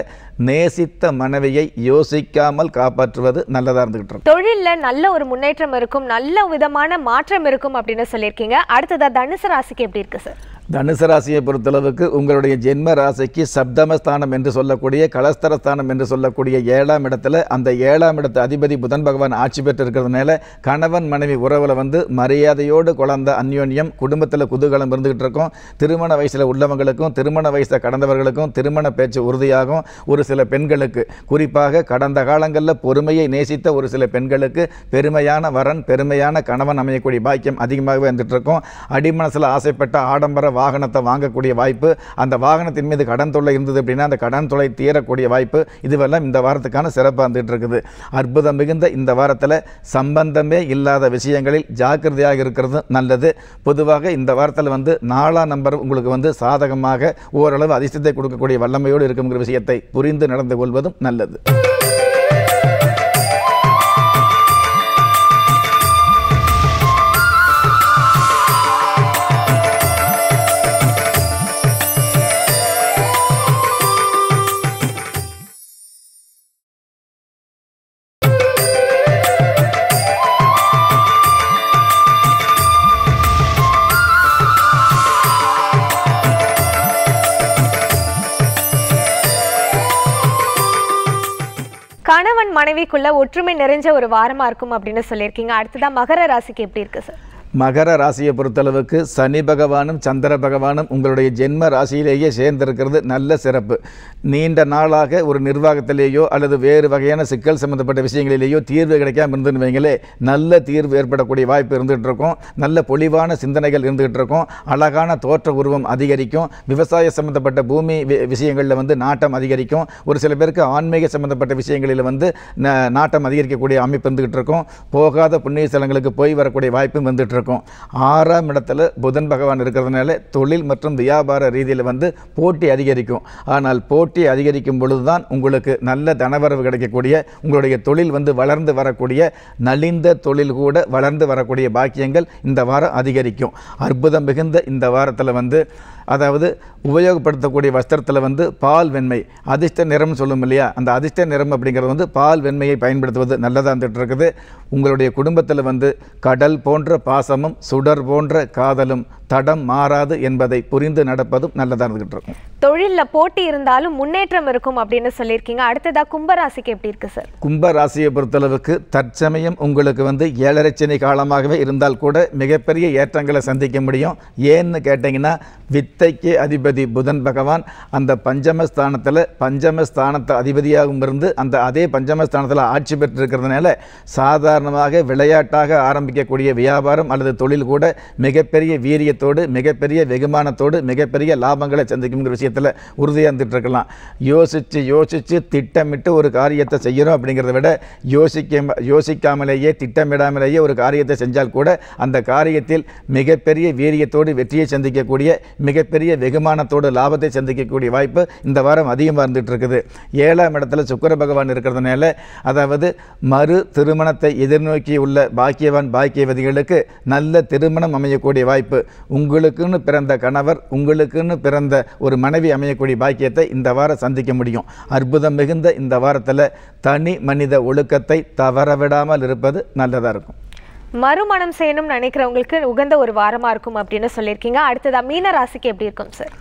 நேசித்த மனைவியை யோசிக்காமல் காப்பாற்றுவது நல்லதாக இருந்துகிட்டு தொழிலில் நல்ல ஒரு முன்னேற்றம் இருக்கும் நல்ல விதமான மாற்றம் இருக்கும் அப்படின்னு சொல்லியிருக்கீங்க அடுத்ததாக தனுசு ராசிக்கு எப்படி இருக்கு சார் தனுசு ராசியை பொறுத்தளவுக்கு உங்களுடைய ஜென்ம ராசிக்கு சப்தமஸ்தானம் என்று சொல்லக்கூடிய கலஸ்தரஸ்தானம் என்று சொல்லக்கூடிய ஏழாம் இடத்துல அந்த ஏழாம் இடத்து அதிபதி புதன் பகவான் ஆட்சி பெற்று இருக்கிறதுனால கணவன் மனைவி உறவில் வந்து மரியாதையோடு குழந்த அந்யோன்யம் குடும்பத்தில் குதூகலம் இருந்துகிட்டு இருக்கும் திருமண வயசில் உள்ளவங்களுக்கும் திருமண வயசில் கடந்தவர்களுக்கும் திருமண பேச்சு உறுதியாகும் ஒரு சில பெண்களுக்கு குறிப்பாக கடந்த காலங்களில் பொறுமையை நேசித்த ஒரு சில பெண்களுக்கு பெருமையான வரன் பெருமையான கணவன் அமையக்கூடிய பாக்கியம் அதிகமாகவே வந்துட்டு இருக்கும் அடிமனசில் ஆசைப்பட்ட ஆடம்பர வாகனத்தை வாங்கக்கூடிய வாய்ப்பு அந்த வாகனத்தின் மீது கடன் தொல்லை இருந்தது அப்படின்னா அந்த கடன் தொலை தீரக்கூடிய வாய்ப்பு இதுவெல்லாம் இந்த வாரத்துக்கான சிறப்பாக இருந்துகிட்டு இருக்குது அற்புதம் மிகுந்த இந்த வாரத்தில் சம்பந்தமே இல்லாத விஷயங்களில் ஜாக்கிரதையாக இருக்கிறது நல்லது பொதுவாக இந்த வாரத்தில் வந்து நாலாம் நம்பர் உங்களுக்கு வந்து சாதகமாக ஓரளவு அதிர்ஷ்டத்தை கொடுக்கக்கூடிய வல்லமையோடு இருக்குங்கிற விஷயத்தை புரிந்து நடந்து கொள்வதும் நல்லது ஒற்றுமை நிறைஞ்ச ஒரு வாரமாக இருக்கும் அப்படின்னு சொல்லியிருக்கீங்க அடுத்ததான் மகர ராசிக்கு எப்படி இருக்குது சார் மகர ராசியை பொறுத்தளவுக்கு சனி பகவானும் சந்திர பகவானும் உங்களுடைய ஜென்ம ராசியிலேயே சேர்ந்திருக்கிறது நல்ல சிறப்பு நீண்ட நாளாக ஒரு நிர்வாகத்திலேயோ அல்லது வேறு வகையான சிக்கல் சம்மந்தப்பட்ட விஷயங்களிலேயோ தீர்வு கிடைக்காமல் இருந்துன்னு வைங்களே நல்ல தீர்வு ஏற்படக்கூடிய வாய்ப்பு இருந்துகிட்டு இருக்கும் நல்ல பொலிவான சிந்தனைகள் இருந்துகிட்டு இருக்கும் அழகான தோற்ற உருவம் அதிகரிக்கும் விவசாய சம்மந்தப்பட்ட பூமி விஷயங்களில் வந்து நாட்டம் அதிகரிக்கும் ஒரு சில பேருக்கு ஆன்மீக சம்மந்தப்பட்ட விஷயங்களில் வந்து நாட்டம் அதிகரிக்கக்கூடிய அமைப்பு இருந்துகிட்டு இருக்கும் போகாத புண்ணிய ஸ்தலங்களுக்கு போய் வரக்கூடிய வாய்ப்பும் வந்துட்டு இருக்கும் ஆறாம் இடத்துல புதன் பகவான் இருக்கிறதுனால தொழில் மற்றும் வியாபார ரீதியில் வந்து போட்டி அதிகரிக்கும் ஆனால் போட்டி அதிகரிக்கும் பொழுது தான் உங்களுக்கு நல்ல தனவரவு கிடைக்கக்கூடிய உங்களுடைய தொழில் வந்து வளர்ந்து வரக்கூடிய நலிந்த தொழில் கூட வளர்ந்து வரக்கூடிய பாக்கியங்கள் இந்த வாரம் அதிகரிக்கும் அற்புதம் மிகுந்த இந்த வாரத்தில் வந்து அதாவது உபயோகப்படுத்தக்கூடிய வஸ்திரத்தில் வந்து பால் வெண்மை அதிர்ஷ்ட நிறம் சொல்லும் இல்லையா அந்த அதிர்ஷ்ட நிறம் அப்படிங்கிறது வந்து பால் வெண்மையை பயன்படுத்துவது நல்லதாக இருந்துகிட்டு இருக்குது உங்களுடைய குடும்பத்தில் வந்து கடல் போன்ற பாசமும் சுடர் போன்ற காதலும் தடம் மாறாது என்பதை புரிந்து நடப்பதும் நல்லதாக இருந்துகிட்டு இருக்கும் தொழிலில் போட்டி இருந்தாலும் முன்னேற்றம் இருக்கும் அப்படின்னு சொல்லியிருக்கீங்க அடுத்ததாக கும்பராசிக்கு எப்படி இருக்கு சார் கும்பராசியை பொறுத்தளவுக்கு தற்சமயம் உங்களுக்கு வந்து ஏழரை சனி காலமாகவே இருந்தால் கூட மிகப்பெரிய ஏற்றங்களை சந்திக்க முடியும் ஏன்னு கேட்டிங்கன்னா வித்தைக்கு அதிபதி புதன் பகவான் அந்த பஞ்சமஸ்தானத்தில் பஞ்சமஸ்தானத்தை அதிபதியாகவும் இருந்து அந்த அதே பஞ்சமஸ்தானத்தில் ஆட்சி பெற்றிருக்கிறதுனால சாதாரணமாக விளையாட்டாக ஆரம்பிக்கக்கூடிய வியாபாரம் அல்லது தொழில் கூட மிகப்பெரிய வீரியத்தை தைரியத்தோடு மிகப்பெரிய வெகுமானத்தோடு மிகப்பெரிய லாபங்களை சந்திக்குங்கிற விஷயத்தில் உறுதியாக இருந்துகிட்ருக்கலாம் யோசித்து யோசித்து திட்டமிட்டு ஒரு காரியத்தை செய்கிறோம் அப்படிங்கிறத விட யோசிக்க யோசிக்காமலேயே திட்டமிடாமலேயே ஒரு காரியத்தை செஞ்சால் கூட அந்த காரியத்தில் மிகப்பெரிய வீரியத்தோடு வெற்றியை சந்திக்கக்கூடிய மிகப்பெரிய வெகுமானத்தோடு லாபத்தை சந்திக்கக்கூடிய வாய்ப்பு இந்த வாரம் அதிகமாக இருந்துகிட்ருக்குது இருக்குது ஏழாம் இடத்துல சுக்கர பகவான் இருக்கிறதுனால அதாவது மறு திருமணத்தை எதிர்நோக்கி உள்ள பாக்கியவான் பாக்கியவதிகளுக்கு நல்ல திருமணம் அமையக்கூடிய வாய்ப்பு உங்களுக்குன்னு பிறந்த கணவர் உங்களுக்குன்னு பிறந்த ஒரு மனைவி அமையக்கூடிய பாக்கியத்தை இந்த வாரம் சந்திக்க முடியும் அற்புதம் மிகுந்த இந்த வாரத்தில் தனி மனித ஒழுக்கத்தை தவறவிடாமல் இருப்பது நல்லதாக இருக்கும் மறுமணம் செய்யணும்னு நினைக்கிறவங்களுக்கு உகந்த ஒரு வாரமாக இருக்கும் அப்படின்னு சொல்லியிருக்கீங்க அடுத்ததாக மீன ராசிக்கு எப்படி இருக்கும் சார்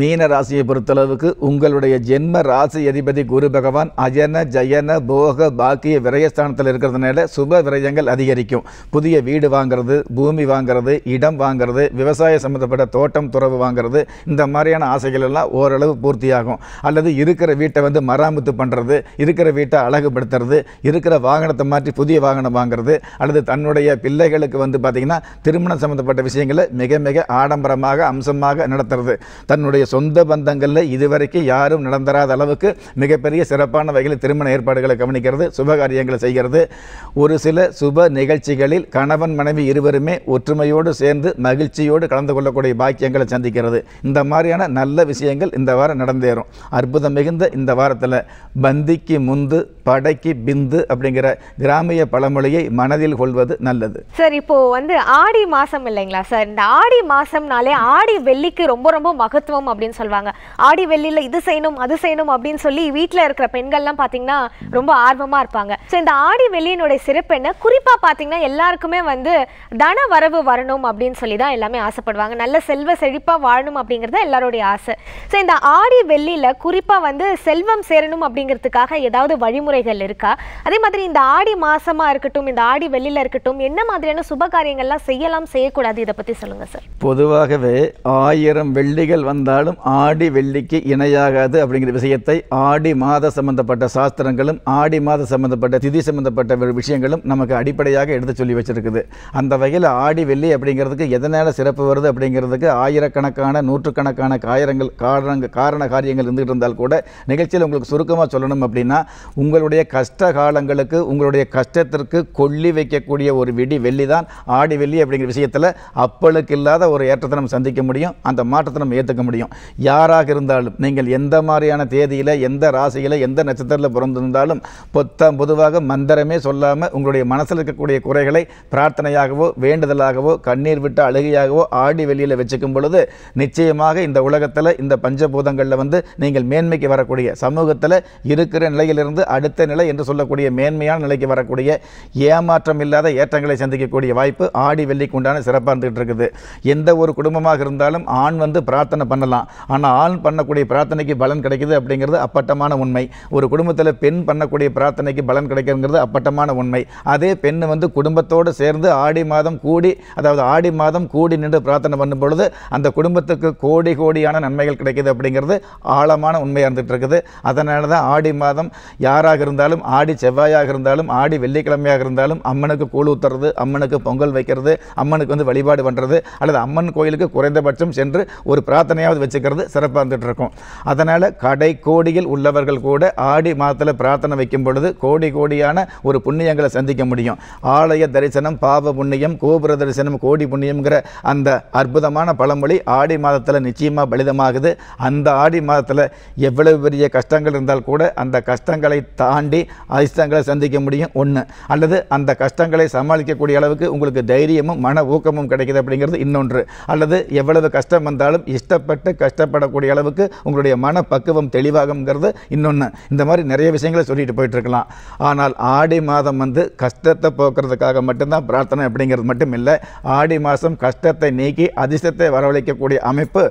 மீன ராசியை பொறுத்தளவுக்கு உங்களுடைய ஜென்ம ராசி அதிபதி குரு பகவான் அஜன ஜயன போக பாக்கிய விரயஸ்தானத்தில் இருக்கிறதுனால சுப விரயங்கள் அதிகரிக்கும் புதிய வீடு வாங்கிறது பூமி வாங்கிறது இடம் வாங்கிறது விவசாய சம்மந்தப்பட்ட தோட்டம் துறவு வாங்கிறது இந்த மாதிரியான ஆசைகள் எல்லாம் ஓரளவு பூர்த்தியாகும் அல்லது இருக்கிற வீட்டை வந்து மராமத்து பண்ணுறது இருக்கிற வீட்டை அழகுபடுத்துறது இருக்கிற வாகனத்தை மாற்றி புதிய வாகனம் வாங்கிறது அல்லது தன்னுடைய பிள்ளைகளுக்கு வந்து பார்த்திங்கன்னா திருமணம் சம்மந்தப்பட்ட விஷயங்களை மிக மிக ஆடம்பரமாக அம்சமாக நடத்துறது தன்னுடைய நம்முடைய சொந்த பந்தங்களில் இதுவரைக்கும் யாரும் நடந்தராத அளவுக்கு மிகப்பெரிய சிறப்பான வகையில் திருமண ஏற்பாடுகளை கவனிக்கிறது சுபகாரியங்களை செய்கிறது ஒரு சில சுப நிகழ்ச்சிகளில் கணவன் மனைவி இருவருமே ஒற்றுமையோடு சேர்ந்து மகிழ்ச்சியோடு கலந்து கொள்ளக்கூடிய பாக்கியங்களை சந்திக்கிறது இந்த மாதிரியான நல்ல விஷயங்கள் இந்த வாரம் நடந்தேறும் அற்புதம் மிகுந்த இந்த வாரத்தில் பந்திக்கு முந்து படைக்கு பிந்து அப்படிங்கிற கிராமிய பழமொழியை மனதில் கொள்வது நல்லது சார் இப்போ வந்து ஆடி மாசம் இல்லைங்களா சார் இந்த ஆடி மாசம்னாலே ஆடி வெள்ளிக்கு ரொம்ப ரொம்ப மகத்துவம் அப்படின்னு சொல்லுவாங்க ஆடி வெள்ளியில் இது செய்யணும் அது செய்யணும் அப்படின்னு சொல்லி வீட்டில் இருக்கிற பெண்கள்லாம் பார்த்தீங்கன்னா ரொம்ப ஆர்வமாக இருப்பாங்க ஸோ இந்த ஆடி வெள்ளியினுடைய சிறப்பு என்ன குறிப்பாக பார்த்தீங்கன்னா எல்லாருக்குமே வந்து தன வரவு வரணும் அப்படின்னு சொல்லி தான் எல்லாமே ஆசைப்படுவாங்க நல்ல செல்வ செழிப்பாக வாழணும் அப்படிங்கிறது எல்லாருடைய ஆசை ஸோ இந்த ஆடி வெள்ளியில் குறிப்பாக வந்து செல்வம் சேரணும் அப்படிங்கிறதுக்காக ஏதாவது வழிமுறைகள் இருக்கா அதே மாதிரி இந்த ஆடி மாசமாக இருக்கட்டும் இந்த ஆடி வெளியில் இருக்கட்டும் என்ன மாதிரியான சுப காரியங்கள்லாம் செய்யலாம் செய்யக்கூடாது இதை பற்றி சொல்லுங்கள் சார் பொதுவாகவே ஆயிரம் வெள்ளிகள் வந்தால் இருந்தாலும் ஆடி வெள்ளிக்கு இணையாகாது அப்படிங்கிற விஷயத்தை ஆடி மாத சம்பந்தப்பட்ட சாஸ்திரங்களும் ஆடி மாத சம்பந்தப்பட்ட திதி சம்பந்தப்பட்ட விஷயங்களும் நமக்கு அடிப்படையாக எடுத்து சொல்லி வச்சிருக்குது அந்த வகையில் ஆடி வெள்ளி அப்படிங்கிறதுக்கு எதனால் சிறப்பு வருது அப்படிங்கிறதுக்கு ஆயிரக்கணக்கான நூற்றுக்கணக்கான காயங்கள் காரணங்கள் காரண காரியங்கள் இருந்துகிட்டு இருந்தால் கூட நிகழ்ச்சியில் உங்களுக்கு சுருக்கமாக சொல்லணும் அப்படின்னா உங்களுடைய கஷ்ட காலங்களுக்கு உங்களுடைய கஷ்டத்திற்கு கொல்லி வைக்கக்கூடிய ஒரு வெடி வெள்ளி தான் ஆடி வெள்ளி அப்படிங்கிற விஷயத்தில் அப்பளுக்கு இல்லாத ஒரு ஏற்றத்தை நம்ம சந்திக்க முடியும் அந்த மாற்றத்தை நம்ம ஏற்றுக்க முடியும் யாராக இருந்தாலும் நீங்கள் எந்த மாதிரியான தேதியில் எந்த ராசியில் எந்த நட்சத்திரத்தில் பிறந்திருந்தாலும் பொத்தம் பொதுவாக மந்திரமே சொல்லாமல் உங்களுடைய மனசில் இருக்கக்கூடிய குறைகளை பிரார்த்தனையாகவோ வேண்டுதலாகவோ கண்ணீர் விட்டு அழுகையாகவோ ஆடி வெளியில் வச்சுக்கும் பொழுது நிச்சயமாக இந்த உலகத்தில் இந்த பஞ்சபூதங்களில் வந்து நீங்கள் மேன்மைக்கு வரக்கூடிய சமூகத்தில் இருக்கிற நிலையிலிருந்து அடுத்த நிலை என்று சொல்லக்கூடிய மேன்மையான நிலைக்கு வரக்கூடிய ஏமாற்றம் இல்லாத ஏற்றங்களை சந்திக்கக்கூடிய வாய்ப்பு ஆடி வெள்ளிக்கு உண்டான சிறப்பாக இருந்துகிட்டு இருக்குது எந்த ஒரு குடும்பமாக இருந்தாலும் ஆண் வந்து பிரார்த்தனை பண்ணலாம் பண்ணலாம் ஆனால் ஆண் பண்ணக்கூடிய பிரார்த்தனைக்கு பலன் கிடைக்குது அப்படிங்கிறது அப்பட்டமான உண்மை ஒரு குடும்பத்தில் பெண் பண்ணக்கூடிய பிரார்த்தனைக்கு பலன் கிடைக்குங்கிறது அப்பட்டமான உண்மை அதே பெண் வந்து குடும்பத்தோடு சேர்ந்து ஆடி மாதம் கூடி அதாவது ஆடி மாதம் கூடி நின்று பிரார்த்தனை பண்ணும் பொழுது அந்த குடும்பத்துக்கு கோடி கோடியான நன்மைகள் கிடைக்குது அப்படிங்கிறது ஆழமான உண்மையாக இருந்துகிட்டு இருக்குது அதனால தான் ஆடி மாதம் யாராக இருந்தாலும் ஆடி செவ்வாயாக இருந்தாலும் ஆடி வெள்ளிக்கிழமையாக இருந்தாலும் அம்மனுக்கு கூழ் ஊற்றுறது அம்மனுக்கு பொங்கல் வைக்கிறது அம்மனுக்கு வந்து வழிபாடு பண்ணுறது அல்லது அம்மன் கோயிலுக்கு குறைந்தபட்சம் சென்று ஒரு பிரார்த்தனையாவது வச்சுக்கிறது சிறப்பாக இருக்கும் அதனால் கடை கோடியில் உள்ளவர்கள் கூட ஆடி மாதத்தில் பிரார்த்தனை வைக்கும் பொழுது கோடி கோடியான ஒரு புண்ணியங்களை சந்திக்க முடியும் ஆலய தரிசனம் பாவ புண்ணியம் கோபுர தரிசனம் கோடி புண்ணியம்ங்கிற அந்த அற்புதமான பழமொழி ஆடி மாதத்தில் நிச்சயமாக பலிதமாகுது அந்த ஆடி மாதத்தில் எவ்வளவு பெரிய கஷ்டங்கள் இருந்தால் கூட அந்த கஷ்டங்களை தாண்டி அதிர்ஷ்டங்களை சந்திக்க முடியும் ஒன்று அல்லது அந்த கஷ்டங்களை சமாளிக்கக்கூடிய அளவுக்கு உங்களுக்கு தைரியமும் மன ஊக்கமும் கிடைக்கிது அப்படிங்கிறது இன்னொன்று அல்லது எவ்வளவு கஷ்டம் வந்தாலும் இஷ்டப்பட்டு கஷ்டப்படக்கூடிய அளவுக்கு உங்களுடைய மனப்பக்குவம் தெளிவாகங்கிறது இன்னொன்று இந்த மாதிரி நிறைய விஷயங்களை சொல்லிட்டு போயிட்டுருக்கலாம் ஆனால் ஆடி மாதம் வந்து கஷ்டத்தை போக்குறதுக்காக மட்டும்தான் பிரார்த்தனை அப்படிங்கிறது மட்டும் இல்லை ஆடி மாதம் கஷ்டத்தை நீக்கி அதிர்ஷ்டத்தை வரவழைக்கக்கூடிய அமைப்பு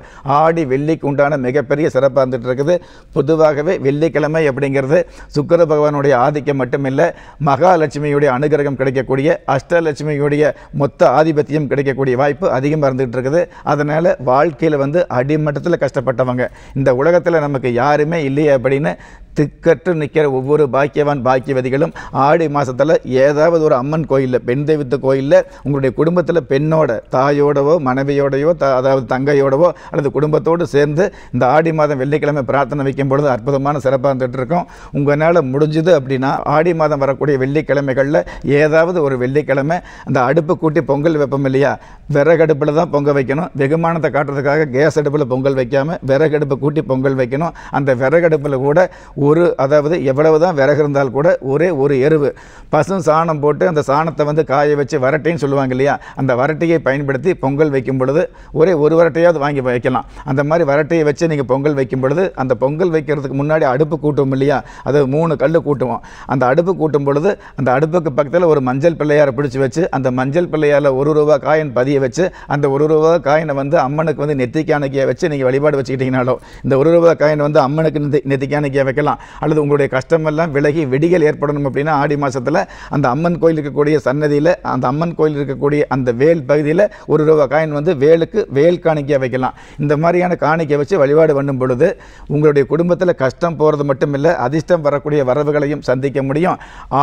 ஆடி வெள்ளிக்கு உண்டான மிகப்பெரிய சிறப்பாக இருந்துட்டு இருக்குது பொதுவாகவே வெள்ளிக்கிழமை அப்படிங்கிறது சுக்கர பகவானுடைய ஆதிக்கம் மட்டும் இல்லை மகாலட்சுமியுடைய அனுகிரகம் கிடைக்கக்கூடிய அஷ்டலட்சுமியுடைய மொத்த ஆதிபத்தியம் கிடைக்கக்கூடிய வாய்ப்பு அதிகமாக இருந்துகிட்டு இருக்குது அதனால் வாழ்க்கையில் வந்து அடிமை மட்டத்தில் கஷ்டப்பட்டவங்க இந்த உலகத்தில் நமக்கு யாருமே இல்லையே அப்படின்னு திக்கற்று நிற்கிற ஒவ்வொரு பாக்கியவான் பாக்கியவதிகளும் ஆடி மாதத்தில் ஏதாவது ஒரு அம்மன் கோயிலில் பெண் தெய்வத்து கோயிலில் உங்களுடைய குடும்பத்தில் பெண்ணோட தாயோடவோ மனைவியோடையோ த அதாவது தங்கையோடவோ அல்லது குடும்பத்தோடு சேர்ந்து இந்த ஆடி மாதம் வெள்ளிக்கிழமை பிரார்த்தனை வைக்கும் பொழுது அற்புதமான சிறப்பாக இருந்துகிட்டு இருக்கோம் உங்களால் முடிஞ்சது அப்படின்னா ஆடி மாதம் வரக்கூடிய வெள்ளிக்கிழமைகளில் ஏதாவது ஒரு வெள்ளிக்கிழமை அந்த அடுப்பு கூட்டி பொங்கல் வைப்போம் இல்லையா விறகடுப்பில் தான் பொங்க வைக்கணும் வெகுமானத்தை காட்டுறதுக்காக கேஸ் அடுப்பில் பொங்கல் பொங்கல் வைக்காமல் விறகடுப்பை கூட்டி பொங்கல் வைக்கணும் அந்த விறகடுப்பில் கூட ஒரு அதாவது எவ்வளவு தான் விறகு இருந்தால் கூட ஒரே ஒரு எருவு பசும் சாணம் போட்டு அந்த சாணத்தை வந்து காய வச்சு வரட்டைன்னு சொல்லுவாங்க இல்லையா அந்த வரட்டையை பயன்படுத்தி பொங்கல் வைக்கும் பொழுது ஒரே ஒரு வரட்டையாவது வாங்கி வைக்கலாம் அந்த மாதிரி வரட்டையை வச்சு நீங்கள் பொங்கல் வைக்கும் பொழுது அந்த பொங்கல் வைக்கிறதுக்கு முன்னாடி அடுப்பு கூட்டுவோம் இல்லையா அது மூணு கல் கூட்டுவோம் அந்த அடுப்பு கூட்டும் பொழுது அந்த அடுப்புக்கு பக்கத்தில் ஒரு மஞ்சள் பிள்ளையாரை பிடிச்சி வச்சு அந்த மஞ்சள் பிள்ளையாரில் ஒரு ரூபா காயின் பதிய வச்சு அந்த ஒரு ரூபா காயினை வந்து அம்மனுக்கு வந்து நெத்திக்கு அணைக்கிய வச்சு நீங்கள் வழிபாடு வச்சுக்கிட்டீங்கனாலோ இந்த ஒரு ரூபா காயின் வந்து அம்மனுக்கு நெத்திக்கானிக்கையாக வைக்கலாம் அல்லது உங்களுடைய கஷ்டமெல்லாம் விலகி வெடிகள் ஏற்படணும் அப்படின்னா ஆடி மாதத்தில் அந்த அம்மன் கோயில் இருக்கக்கூடிய சன்னதியில் அந்த அம்மன் கோயில் இருக்கக்கூடிய அந்த வேல் பகுதியில் ஒரு ரூபாய் காயின் வந்து வேலுக்கு வேல் காணிக்கையாக வைக்கலாம் இந்த மாதிரியான காணிக்கை வச்சு வழிபாடு பண்ணும் பொழுது உங்களுடைய குடும்பத்தில் கஷ்டம் போகிறது மட்டும் இல்லை அதிர்ஷ்டம் வரக்கூடிய வரவுகளையும் சந்திக்க முடியும்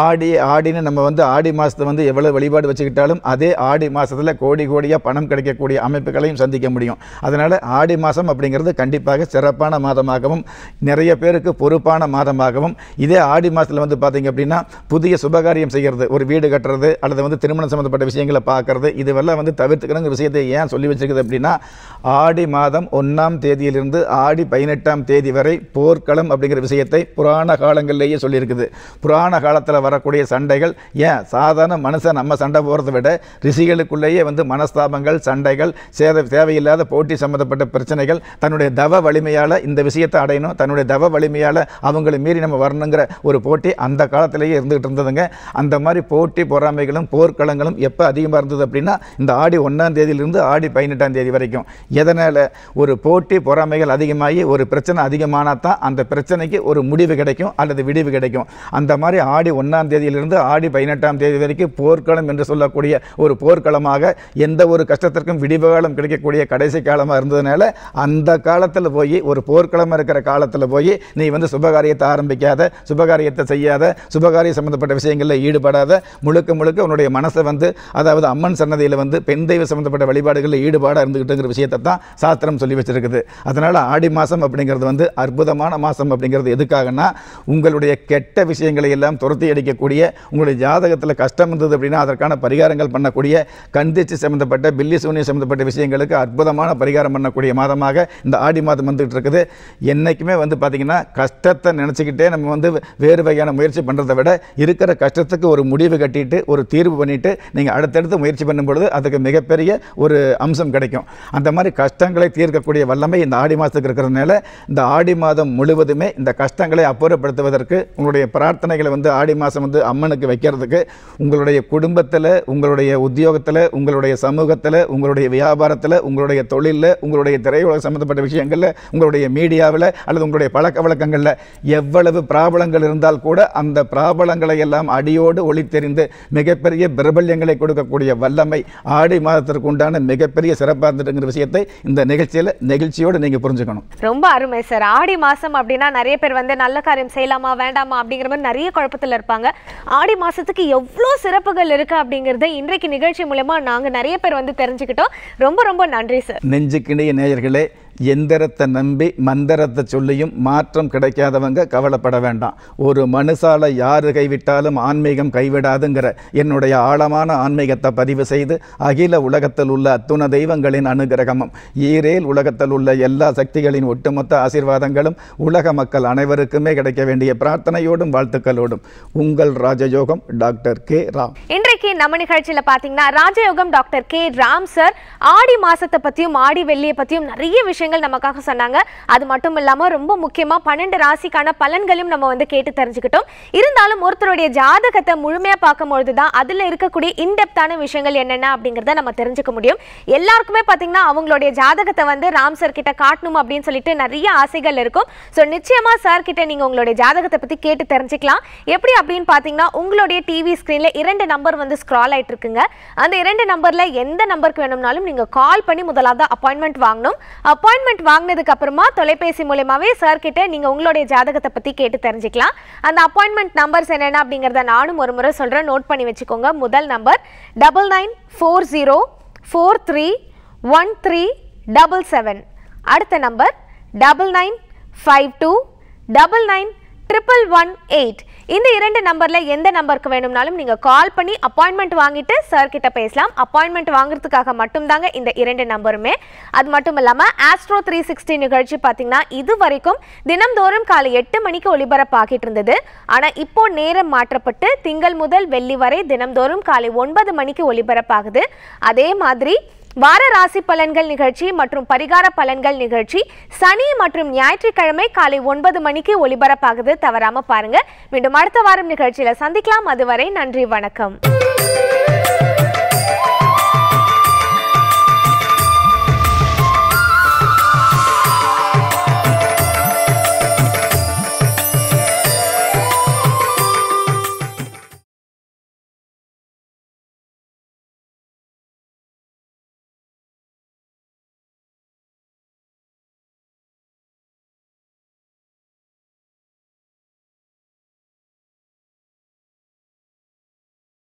ஆடி ஆடின்னு நம்ம வந்து ஆடி மாதத்தை வந்து எவ்வளோ வழிபாடு வச்சுக்கிட்டாலும் அதே ஆடி மாதத்தில் கோடி கோடியாக பணம் கிடைக்கக்கூடிய அமைப்புகளையும் சந்திக்க முடியும் அதனால் ஆடி மாதம் மாதம் அப்படிங்கிறது கண்டிப்பாக சிறப்பான மாதமாகவும் நிறைய பேருக்கு பொறுப்பான மாதமாகவும் இதே ஆடி மாதத்தில் வந்து பார்த்திங்க அப்படின்னா புதிய சுபகாரியம் செய்கிறது ஒரு வீடு கட்டுறது அல்லது வந்து திருமணம் சம்மந்தப்பட்ட விஷயங்களை பார்க்குறது இதுவெல்லாம் வந்து தவிர்த்துக்கணுங்கிற விஷயத்தை ஏன் சொல்லி வச்சுருக்குது அப்படின்னா ஆடி மாதம் ஒன்றாம் தேதியிலிருந்து ஆடி பதினெட்டாம் தேதி வரை போர்க்களம் அப்படிங்கிற விஷயத்தை புராண காலங்களிலேயே சொல்லியிருக்குது புராண காலத்தில் வரக்கூடிய சண்டைகள் ஏன் சாதாரண மனுஷன் நம்ம சண்டை போகிறத விட ரிஷிகளுக்குள்ளேயே வந்து மனஸ்தாபங்கள் சண்டைகள் சேத தேவையில்லாத போட்டி சம்மந்தப்பட்ட பிரச்சனைகள் பிள்ளைகள் தன்னுடைய தவ வலிமையால் இந்த விஷயத்தை அடையணும் தன்னுடைய தவ வலிமையால் அவங்களை மீறி நம்ம வரணுங்கிற ஒரு போட்டி அந்த காலத்திலேயே இருந்துகிட்டு இருந்ததுங்க அந்த மாதிரி போட்டி பொறாமைகளும் போர்க்களங்களும் எப்போ அதிகமாக இருந்தது அப்படின்னா இந்த ஆடி ஒன்றாம் தேதியிலிருந்து ஆடி பதினெட்டாம் தேதி வரைக்கும் எதனால் ஒரு போட்டி பொறாமைகள் அதிகமாகி ஒரு பிரச்சனை அதிகமானால் தான் அந்த பிரச்சனைக்கு ஒரு முடிவு கிடைக்கும் அல்லது விடிவு கிடைக்கும் அந்த மாதிரி ஆடி ஒன்றாம் தேதியிலிருந்து ஆடி பதினெட்டாம் தேதி வரைக்கும் போர்க்களம் என்று சொல்லக்கூடிய ஒரு போர்க்களமாக எந்த ஒரு கஷ்டத்திற்கும் விடிவு காலம் கிடைக்கக்கூடிய கடைசி காலமாக இருந்ததுனால அந்த காலத்தில் போய் ஒரு போர்க்களம் இருக்கிற காலத்தில் போய் நீ வந்து சுபகாரியத்தை ஆரம்பிக்காத சுபகாரியத்தை செய்யாத சுபகாரிய சம்மந்தப்பட்ட விஷயங்களில் ஈடுபடாத முழுக்க முழுக்க உன்னுடைய மனசை வந்து அதாவது அம்மன் சன்னதியில் வந்து பெண் தெய்வ சம்மந்தப்பட்ட வழிபாடுகளில் ஈடுபாடாக இருந்துக்கிட்டுங்கிற விஷயத்தை தான் சாஸ்திரம் சொல்லி வச்சுருக்குது அதனால் ஆடி மாதம் அப்படிங்கிறது வந்து அற்புதமான மாதம் அப்படிங்கிறது எதுக்காகனா உங்களுடைய கெட்ட விஷயங்களை எல்லாம் துரத்தி அடிக்கக்கூடிய உங்களுடைய ஜாதகத்தில் கஷ்டம் இருந்தது அப்படின்னா அதற்கான பரிகாரங்கள் பண்ணக்கூடிய கந்திச்சு சம்மந்தப்பட்ட பில்லி சூனியம் சம்மந்தப்பட்ட விஷயங்களுக்கு அற்புதமான பரிகாரம் பண்ணக்கூடிய மாதமாக காரணமாக இந்த ஆடி மாதம் வந்துகிட்டு இருக்குது என்றைக்குமே வந்து பார்த்திங்கன்னா கஷ்டத்தை நினச்சிக்கிட்டே நம்ம வந்து வேறு வகையான முயற்சி பண்ணுறதை விட இருக்கிற கஷ்டத்துக்கு ஒரு முடிவு கட்டிட்டு ஒரு தீர்வு பண்ணிவிட்டு நீங்கள் அடுத்தடுத்து முயற்சி பண்ணும் பொழுது அதுக்கு மிகப்பெரிய ஒரு அம்சம் கிடைக்கும் அந்த மாதிரி கஷ்டங்களை தீர்க்கக்கூடிய வல்லமை இந்த ஆடி மாதத்துக்கு இருக்கிறதுனால இந்த ஆடி மாதம் முழுவதுமே இந்த கஷ்டங்களை அப்புறப்படுத்துவதற்கு உங்களுடைய பிரார்த்தனைகளை வந்து ஆடி மாதம் வந்து அம்மனுக்கு வைக்கிறதுக்கு உங்களுடைய குடும்பத்தில் உங்களுடைய உத்தியோகத்தில் உங்களுடைய சமூகத்தில் உங்களுடைய வியாபாரத்தில் உங்களுடைய தொழிலில் உங்களுடைய திரையுலக சம்பந்தப்பட்ட சம்மந்தப்பட்ட விஷயங்களில் உங்களுடைய மீடியாவில் அல்லது உங்களுடைய பழக்க வழக்கங்களில் எவ்வளவு பிராபலங்கள் இருந்தால் கூட அந்த பிராபலங்களை எல்லாம் அடியோடு தெரிந்து மிகப்பெரிய பிரபல்யங்களை கொடுக்கக்கூடிய வல்லமை ஆடி மாதத்திற்கு உண்டான மிகப்பெரிய சிறப்பாக இருந்துட்டுங்கிற விஷயத்தை இந்த நிகழ்ச்சியில் நிகழ்ச்சியோடு நீங்கள் புரிஞ்சுக்கணும் ரொம்ப அருமை சார் ஆடி மாதம் அப்படின்னா நிறைய பேர் வந்து நல்ல காரியம் செய்யலாமா வேண்டாமா அப்படிங்கிற மாதிரி நிறைய குழப்பத்தில் இருப்பாங்க ஆடி மாதத்துக்கு எவ்வளோ சிறப்புகள் இருக்குது அப்படிங்கிறத இன்றைக்கு நிகழ்ச்சி மூலமாக நாங்கள் நிறைய பேர் வந்து தெரிஞ்சுக்கிட்டோம் ரொம்ப ரொம்ப நன்றி சார் நெஞ்சுக்கிணைய நேயர்கள் ജില്ലകളിലെ எந்திரத்தை நம்பி மந்திரத்தை சொல்லியும் மாற்றம் கிடைக்காதவங்க கவலைப்பட வேண்டாம் ஒரு மனுஷால யார் கைவிட்டாலும் ஆன்மீகம் கைவிடாதுங்கிற என்னுடைய ஆழமான ஆன்மீகத்தை பதிவு செய்து அகில உலகத்தில் உள்ள அத்துண தெய்வங்களின் அனுகிரகமும் ஈரேல் உலகத்தில் உள்ள எல்லா சக்திகளின் ஒட்டுமொத்த ஆசீர்வாதங்களும் உலக மக்கள் அனைவருக்குமே கிடைக்க வேண்டிய பிரார்த்தனையோடும் வாழ்த்துக்களோடும் உங்கள் ராஜயோகம் டாக்டர் கே ராம் இன்றைக்கு நம்ம நிகழ்ச்சியில் பார்த்தீங்கன்னா ராஜயோகம் டாக்டர் கே ராம் சார் ஆடி மாசத்தை பத்தியும் ஆடி வெள்ளியை பத்தியும் நிறைய விஷயம் விஷயங்கள் நமக்காக சொன்னாங்க அது மட்டும் இல்லாம ரொம்ப முக்கியமா பன்னெண்டு ராசிக்கான பலன்களையும் நம்ம வந்து கேட்டு தெரிஞ்சுக்கிட்டோம் இருந்தாலும் ஒருத்தருடைய ஜாதகத்தை முழுமையா பார்க்கும்பொழுது அதுல இருக்கக்கூடிய இன்டெப்தான விஷயங்கள் என்னென்ன அப்படிங்கறத நம்ம தெரிஞ்சுக்க முடியும் எல்லாருக்குமே பாத்தீங்கன்னா அவங்களுடைய ஜாதகத்தை வந்து ராம் சார் கிட்ட காட்டணும் அப்படின்னு சொல்லிட்டு நிறைய ஆசைகள் இருக்கும் ஸோ நிச்சயமா சார் கிட்ட நீங்க உங்களுடைய ஜாதகத்தை பத்தி கேட்டு தெரிஞ்சுக்கலாம் எப்படி அப்படின்னு பாத்தீங்கன்னா உங்களுடைய டிவி ஸ்கிரீன்ல இரண்டு நம்பர் வந்து ஸ்க்ரால் ஆயிட்டு இருக்குங்க அந்த இரண்டு நம்பர்ல எந்த நம்பருக்கு வேணும்னாலும் நீங்க கால் பண்ணி முதலாவது அப்பாயின்மெண்ட் வாங்கணும் அப்பாயின்மெண்ட் அப்பாயின்மெண்ட் வாங்கினதுக்கு அப்புறமா தொலைபேசி மூலயமாவே சார் கிட்ட நீங்க உங்களுடைய ஜாதகத்தை பத்தி கேட்டு தெரிஞ்சுக்கலாம் அந்த அப்பாயின்மெண்ட் நம்பர்ஸ் என்னென்ன அப்படிங்கிறத நானும் ஒரு முறை சொல்றேன் நோட் பண்ணி வச்சுக்கோங்க முதல் number double nine four zero four three one three double seven அடுத்த number double nine five two double nine triple one eight இந்த இரண்டு நம்பரில் எந்த நம்பருக்கு வேணும்னாலும் நீங்கள் கால் பண்ணி அப்பாயின்மெண்ட் வாங்கிட்டு சார்கிட்ட பேசலாம் அப்பாயின்மெண்ட் வாங்குறதுக்காக மட்டும்தாங்க இந்த இரண்டு நம்பருமே அது மட்டும் இல்லாமல் ஆஸ்ட்ரோ த்ரீ சிக்ஸ்டி நிகழ்ச்சி பார்த்தீங்கன்னா இது வரைக்கும் தினந்தோறும் காலை எட்டு மணிக்கு ஒளிபரப்பாகிட்டு இருந்தது ஆனால் இப்போ நேரம் மாற்றப்பட்டு திங்கள் முதல் வெள்ளி வரை தினந்தோறும் காலை ஒன்பது மணிக்கு ஒளிபரப்பாகுது அதே மாதிரி வார ராசி பலன்கள் நிகழ்ச்சி மற்றும் பரிகார பலன்கள் நிகழ்ச்சி சனி மற்றும் ஞாயிற்றுக்கிழமை காலை ஒன்பது மணிக்கு ஒளிபரப்பாகுது தவறாம பாருங்க மீண்டும் அடுத்த வாரம் நிகழ்ச்சியில சந்திக்கலாம் அதுவரை நன்றி வணக்கம்